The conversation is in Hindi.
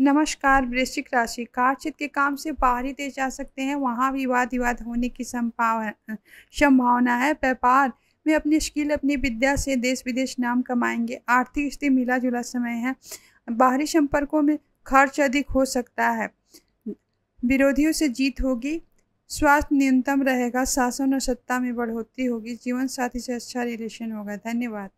नमस्कार वृश्चिक राशि कार्यक्षेत्र के काम से बाहर ही तेज जा सकते हैं वहाँ भी वाद विवाद होने की संभावना संभावना है व्यापार में अपनी स्किल अपनी विद्या से देश विदेश नाम कमाएंगे आर्थिक स्थिति मिला जुला समय है बाहरी संपर्कों में खर्च अधिक हो सकता है विरोधियों से जीत होगी स्वास्थ्य न्यूनतम रहेगा शासन और सत्ता में बढ़ोतरी होगी जीवन साथी से अच्छा रिलेशन होगा धन्यवाद